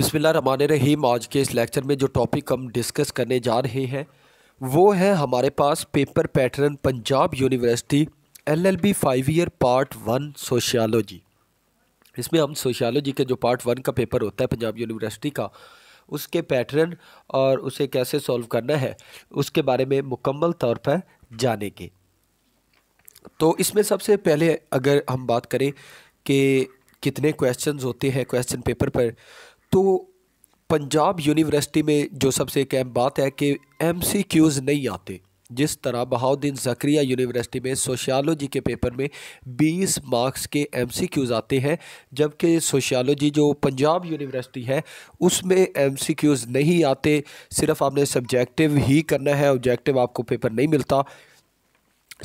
रहीम आज के इस लेक्चर में जो टॉपिक हम डिस्कस करने जा रहे हैं वो है हमारे पास paper pattern Punjab university L L B five year part one sociology इसमें हम सोशियालॉजी के जो पार्ट वन का पेपर होता है पंजाब यूनिवर्सिटी का उसके पैटर्न और उसे कैसे सॉल्व करना है उसके बारे में मुकम्मल तौर पर जानेंगे तो इसमें सबसे पहले अगर हम बात करें कि कितने क्वेश्चंस होते हैं क्वेश्चन पेपर पर तो पंजाब यूनिवर्सिटी में जो सबसे एक अहम बात है कि एम सी क्यूज़ नहीं आते जिस तरह बहाउद्दीन जक्रिया यूनिवर्सिटी में सोशियालॉजी के पेपर में 20 मार्क्स के एम सी क्यूज़ आते हैं जबकि सोशियालॉजी जो पंजाब यूनिवर्सिटी है उसमें एम सी क्यूज़ नहीं आते सिर्फ आपने सब्जेक्टिव ही करना है ऑब्जेक्टिव आपको पेपर नहीं मिलता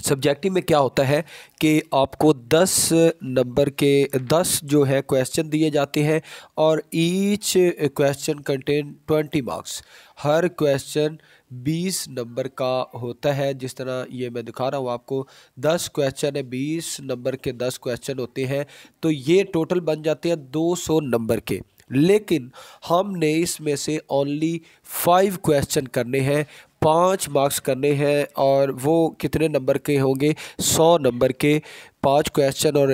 सब्जेक्टिव में क्या होता है कि आपको 10 नंबर के 10 जो है क्वेश्चन दिए जाते हैं और ईच क्वेश्चन कंटेन 20 मार्क्स हर क्वेश्चन 20 नंबर का होता है जिस तरह ये मैं दिखा रहा हूँ आपको 10 क्वेश्चन है 20 नंबर के 10 क्वेश्चन होते हैं तो ये टोटल बन जाते हैं 200 नंबर के लेकिन हमने इसमें से ओनली फाइव क्वेश्चन करने हैं पाँच मार्क्स करने हैं और वो कितने नंबर के होंगे सौ नंबर के पांच क्वेश्चन और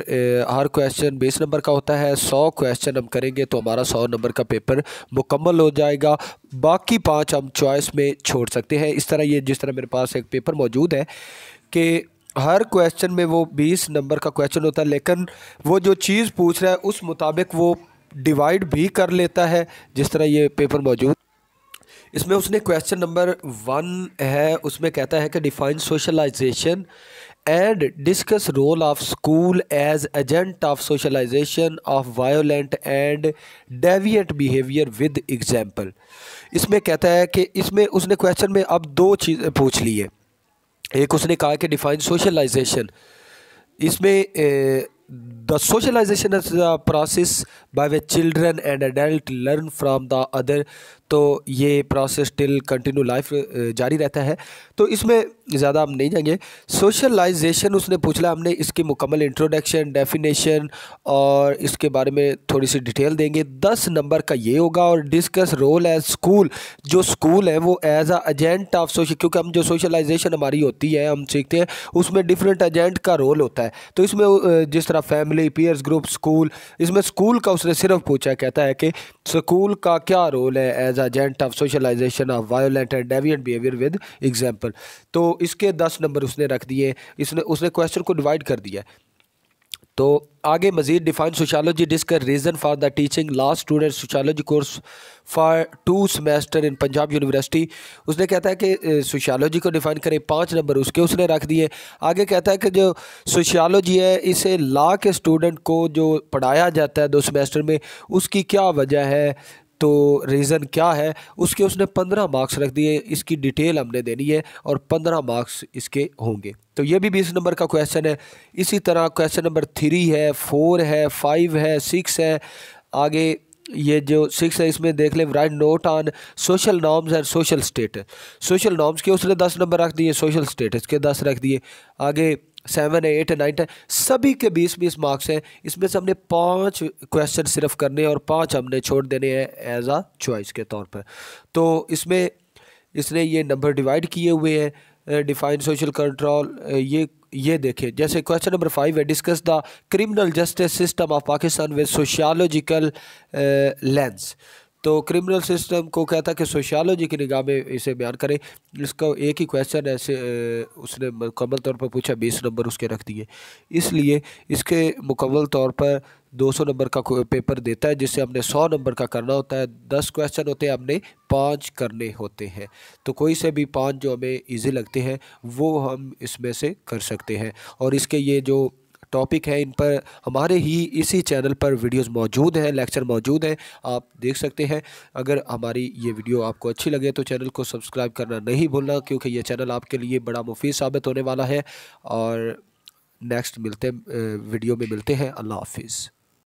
हर क्वेश्चन बीस नंबर का होता है सौ क्वेश्चन हम करेंगे तो हमारा सौ नंबर का पेपर मुकम्मल हो जाएगा बाकी पांच हम चॉइस में छोड़ सकते हैं इस तरह ये जिस तरह मेरे पास एक पेपर मौजूद है कि हर क्वेश्चन में वो बीस नंबर का क्वेश्चन होता है लेकिन वो जो चीज़ पूछ रहा है उस मुताबिक वो डिवाइड भी कर लेता है जिस तरह ये पेपर मौजूद इसमें उसने क्वेश्चन नंबर वन है उसमें कहता है कि define socialization and discuss role of school as agent of socialization of violent and डेवियट बिहेवियर विद एग्जांपल इसमें कहता है कि इसमें उसने क्वेश्चन में अब दो चीज़ें पूछ ली है एक उसने कहा कि डिफाइन सोशलाइजेशन इसमें a, the socialization is a process children and children learn adults the other तो ये प्रोसेस टिल कंटिन्यू लाइफ जारी रहता है तो इसमें ज़्यादा हम नहीं जाएंगे सोशलाइजेशन उसने पूछ लिया हमने इसकी मुकम्मल इंट्रोडक्शन डेफिनेशन और इसके बारे में थोड़ी सी डिटेल देंगे दस नंबर का ये होगा और डिस्कस रोल एज स्कूल जो स्कूल है वो एज आ एजेंट ऑफ सोशल क्योंकि हम जो सोशलाइजेशन हमारी होती है हम सीखते हैं उसमें डिफरेंट एजेंट का रोल होता है तो इसमें जिस तरह फैमिली पीयर्स ग्रुप स्कूल इसमें स्कूल का उसने सिर्फ पूछा कहता है कि स्कूल का क्या रोल है as as agent of socialization of violent and deviant behaviour with example तो इसके दस नंबर उसने रख दिए इसने उसने क्वेश्चन को डिवाइड कर दिया तो आगे मजीद define sociology discuss reason for the teaching last student sociology course for two semester in Punjab university उसने कहता है कि सोशालोजी को डिफ़ाइन करें पाँच नंबर उसके उसने रख दिए आगे कहता है कि जो सोशालोजी है इसे ला के स्टूडेंट को जो पढ़ाया जाता है दो सेमेस्टर में उसकी क्या वजह है तो रीज़न क्या है उसके उसने पंद्रह मार्क्स रख दिए इसकी डिटेल हमने देनी है और पंद्रह मार्क्स इसके होंगे तो ये भी बीस नंबर का क्वेश्चन है इसी तरह क्वेश्चन नंबर थ्री है फोर है फाइव है सिक्स है आगे ये जो सिक्स है इसमें देख लें write note on social norms and social status social norms के उसने दस नंबर रख दिए सोशल स्टेटस के दस रख दिए आगे सेवन एट नाइन टेन सभी के बीस बीस मार्क्स हैं इसमें से हमने पांच क्वेश्चन सिर्फ करने हैं और पांच हमने छोड़ देने हैं एज आ चॉइस के तौर पर तो इसमें इसने ये नंबर डिवाइड किए हुए हैं डिफाइन सोशल कंट्रोल ये ये देखें जैसे क्वेश्चन नंबर फाइव है discuss the criminal justice system of Pakistan with sociological lens तो क्रिमिनल सिस्टम को कहता कि सोशियोलॉजी की निगाह में इसे बयान करें इसका एक ही क्वेश्चन ऐसे उसने मुकम्मल तौर पर पूछा बीस नंबर उसके रख दिए इसलिए इसके मुकम्मल तौर पर दो सौ नंबर का पेपर देता है जिससे हमने सौ नंबर का करना होता है दस क्वेश्चन होते हैं हमने पाँच करने होते हैं तो कोई से भी पाँच जो हमें ईजी लगते हैं वो हम इसमें से कर सकते हैं और इसके ये जो टॉपिक है इन पर हमारे ही इसी चैनल पर वीडियोस मौजूद हैं लेक्चर मौजूद हैं आप देख सकते हैं अगर हमारी ये वीडियो आपको अच्छी लगे तो चैनल को सब्सक्राइब करना नहीं भूलना क्योंकि ये चैनल आपके लिए बड़ा मुफीद साबित होने वाला है और नेक्स्ट मिलते वीडियो में मिलते हैं अल्लाह हाफिज़